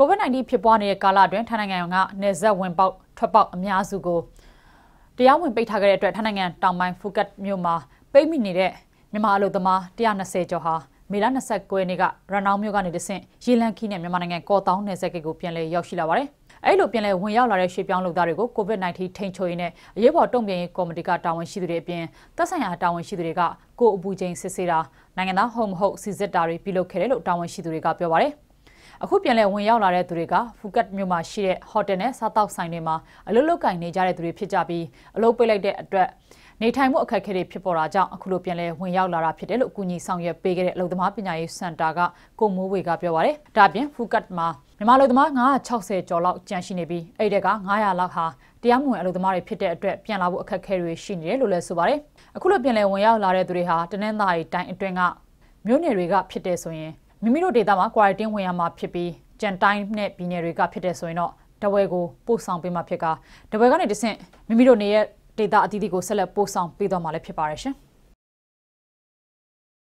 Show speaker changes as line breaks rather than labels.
COVID-19 ဖြစ်ပွားနေတဲ့ကာလအတွင်းထိုင်းနိုင်ငံကနေဆက်ဝင်ပေါက်ထွက်ပေါက်အများစုကိုတရားဝင်ပိတ်ထားခဲ့တဲ့အတွက်ထိုင်းနိုင်ငံတောင်ပိုင်းဖူကတ်မြို့မှာပိတ်မိနေတဲ့မြန်မာအလုပ်သမား120ကျော်ဟာမေလ29ရက်နေ့ကရန်အောင်မြို့ကနေတဆင့်ရေလန်ခီနဲ့မြန်မာနိုင်ငံကော့တောင်းနယ်စပ်ကိကိုပြန်လည်ရောက်ရှိလာပါတယ်။အဲ့လိုပြန်လည်ဝင်ရောက်လာတဲ့ရွှေပြောင်းလုပ်သားတွေကို COVID-19 ထိန်းချုပ်ရေးနဲ့အရေးပေါ်တုံ့ပြန်ရေးကော်မတီကတာဝန်ရှိသူတွေအပြင်သက်ဆိုင်ရာတာဝန်ရှိသူတွေကကိုအပူချိန်စစ်ဆေးတာနိုင်ငံသားဟုတ်မဟုတ်စီစစ်တာတွေပြုလုပ်ခဲ့တယ်လို့တာဝန်ရှိသူတွေကပြောပါတယ်။အခုပြန်လည်ဝင်ရောက်လာတဲ့သူတွေကဖူကတ်မြို့မှာရှိတဲ့ဟိုတယ်နဲ့စားသောက်ဆိုင်တွေမှာအလုပ်လုပ်ကင်နေကြတဲ့သူတွေဖြစ်ကြပြီးအလုပ်ပိတ်လိုက်တဲ့အတွက်နေထိုင်မှုအခက်အခဲတွေဖြစ်ပေါ်လာကြောင်းအခုလိုပြန်လည်ဝင်ရောက်လာတာဖြစ်တယ်လို့အကူအညီဆောင်ရွက်ပေးခဲ့တဲ့အလုပ်သမားပညာရေးစင်တာကကိုမိုးဝေကပြောပါရယ်။ဒါပြင်ဖူကတ်မှာမြန်မာအလုပ်သမား960ကျော်လောက်ကျန်ရှိနေပြီးအဲ့ဒီက900လောက်ဟာတရားမဝင်အလုပ်သမားတွေဖြစ်တဲ့အတွက်ပြန်လာဖို့အခက်အခဲတွေရှိနေတယ်လို့လည်းဆိုပါရယ်။အခုလိုပြန်လည်ဝင်ရောက်လာတဲ့သူတွေဟာတနင်္သာရီတိုင်းအတွင်းကမြို့နယ်တွေကဖြစ်တဲ့ဆိုရင်မိမိတို့ဒေသမှာ quarantine ဝင်ရမှာဖြစ်ပြီးကြံတိုင်းနဲ့ပြည်နယ်တွေကဖြစ်တဲ့ဆိုရင်တော့တဝဲကိုပို့ဆောင်ပေးမှာဖြစ်ကတဝဲကနေတဆင့်မိမိတို့နေရဲ့ဒေသအသီးသီးကိုဆက်လက်ပို့ဆောင်ပေးသွားမှာလည်းဖြစ်ပါရဲ့ရှင်။